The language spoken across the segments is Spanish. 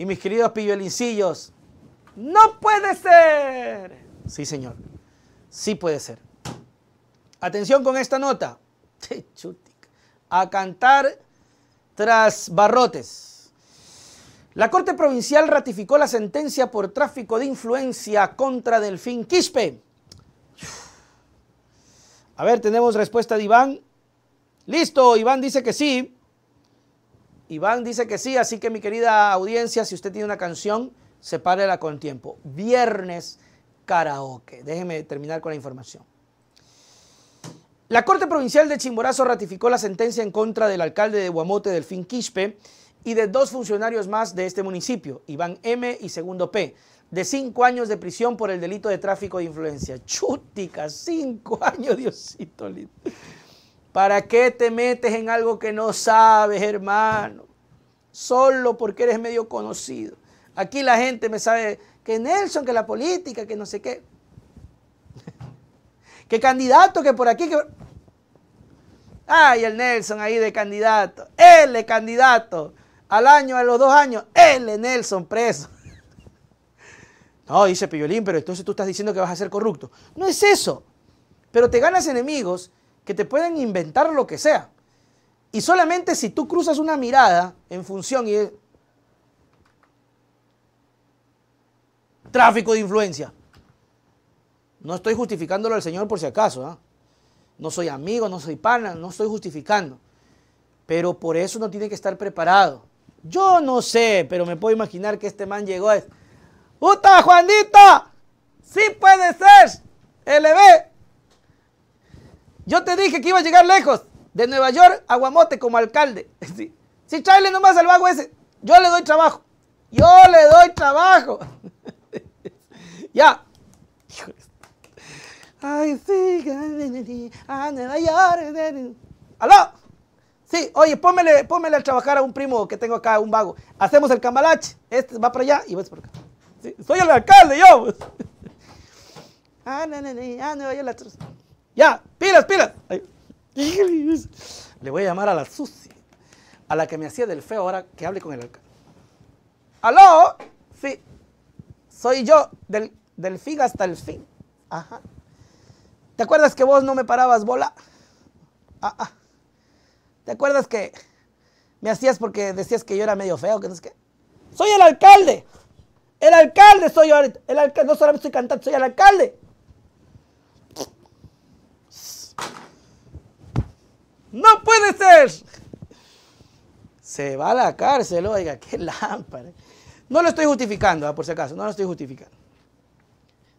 Y mis queridos pillolincillos, no puede ser. Sí, señor, sí puede ser. Atención con esta nota. A cantar tras barrotes. La Corte Provincial ratificó la sentencia por tráfico de influencia contra Delfín Quispe. A ver, tenemos respuesta de Iván. Listo, Iván dice que sí. Iván dice que sí, así que mi querida audiencia, si usted tiene una canción, sepárela con tiempo. Viernes karaoke. Déjeme terminar con la información. La Corte Provincial de Chimborazo ratificó la sentencia en contra del alcalde de Guamote, Delfín Quispe, y de dos funcionarios más de este municipio, Iván M. y Segundo P., de cinco años de prisión por el delito de tráfico de influencia. Chútica, cinco años, Diosito ¿Para qué te metes en algo que no sabes, hermano? solo porque eres medio conocido. Aquí la gente me sabe que Nelson, que la política, que no sé qué. que candidato, que por aquí, Ay, el Nelson ahí de candidato. Él candidato. Al año, a los dos años, él Nelson preso. no, dice Piolín, pero entonces tú estás diciendo que vas a ser corrupto. No es eso. Pero te ganas enemigos que te pueden inventar lo que sea. Y solamente si tú cruzas una mirada en función y... Tráfico de influencia. No estoy justificándolo al Señor por si acaso. ¿no? ¿ah? no soy amigo, no soy pana, no estoy justificando. Pero por eso no tiene que estar preparado. Yo no sé, pero me puedo imaginar que este man llegó a... ¡Puta, Juanita! ¡Sí puede ser! LB! Yo te dije que iba a llegar lejos de Nueva York a Guamote como alcalde. Si, si nomás al vago ese, yo le doy trabajo. Yo le doy trabajo. ya. Ay, sí, a Nueva York. ¡Aló! Sí, oye, pómele, a trabajar a un primo que tengo acá, un vago. Hacemos el cambalache. Este va para allá y vas por acá. soy el alcalde, yo. Ah, ah, no, no, Ya, pilas, pilas. Le voy a llamar a la Susi, a la que me hacía del feo ahora que hable con el alcalde. ¡Aló! Sí, soy yo, del, del FIG hasta el fin. Ajá. ¿Te acuerdas que vos no me parabas bola? Ah, ah. ¿Te acuerdas que me hacías porque decías que yo era medio feo? Que es que... ¡Soy el alcalde! ¡El alcalde soy yo ahorita! El alcalde, no solamente soy cantante soy el alcalde. No puede ser. Se va a la cárcel, oiga, qué lámpara. No lo estoy justificando, ah, por si acaso, no lo estoy justificando.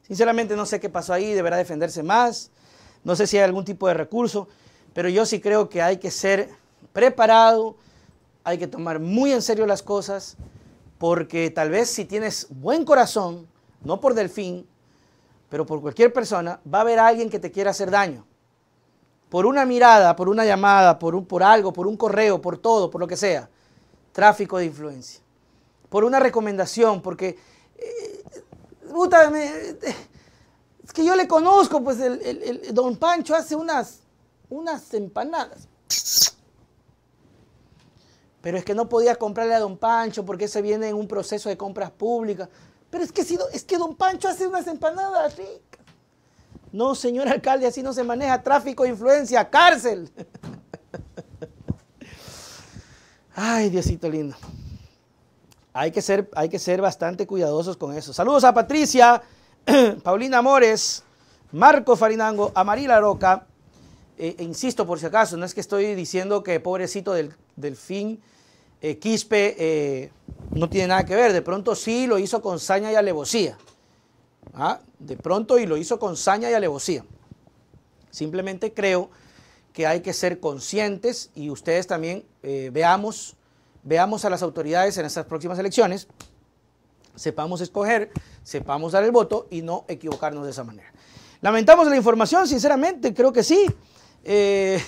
Sinceramente no sé qué pasó ahí, deberá defenderse más, no sé si hay algún tipo de recurso, pero yo sí creo que hay que ser preparado, hay que tomar muy en serio las cosas, porque tal vez si tienes buen corazón, no por delfín, pero por cualquier persona, va a haber alguien que te quiera hacer daño por una mirada, por una llamada, por, un, por algo, por un correo, por todo, por lo que sea. Tráfico de influencia. Por una recomendación, porque... Eh, eh, es que yo le conozco, pues el, don Pancho hace unas, unas empanadas. Pero es que no podía comprarle a don Pancho porque se viene en un proceso de compras públicas. Pero es que, si, es que don Pancho hace unas empanadas así. No, señor alcalde, así no se maneja tráfico, influencia, cárcel. Ay, Diosito lindo. Hay que, ser, hay que ser bastante cuidadosos con eso. Saludos a Patricia, Paulina Mores, Marco Farinango, Amarila Roca. Eh, e insisto, por si acaso, no es que estoy diciendo que pobrecito del, fin eh, Quispe eh, no tiene nada que ver. De pronto sí lo hizo con saña y alevosía. Ah, de pronto y lo hizo con saña y alevosía. Simplemente creo que hay que ser conscientes y ustedes también eh, veamos, veamos a las autoridades en estas próximas elecciones, sepamos escoger, sepamos dar el voto y no equivocarnos de esa manera. Lamentamos la información, sinceramente, creo que sí. Eh,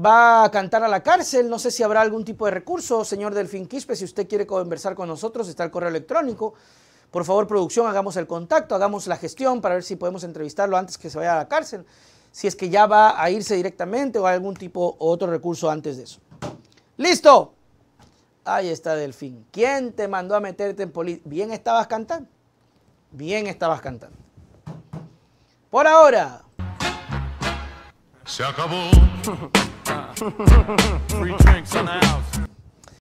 va a cantar a la cárcel. No sé si habrá algún tipo de recurso, señor Delfín Quispe, si usted quiere conversar con nosotros, está el correo electrónico por favor, producción, hagamos el contacto, hagamos la gestión para ver si podemos entrevistarlo antes que se vaya a la cárcel, si es que ya va a irse directamente o algún tipo o otro recurso antes de eso. ¡Listo! Ahí está Delfín. ¿Quién te mandó a meterte en política? Bien estabas cantando. Bien estabas cantando. Por ahora. Se acabó. Free drinks in the house.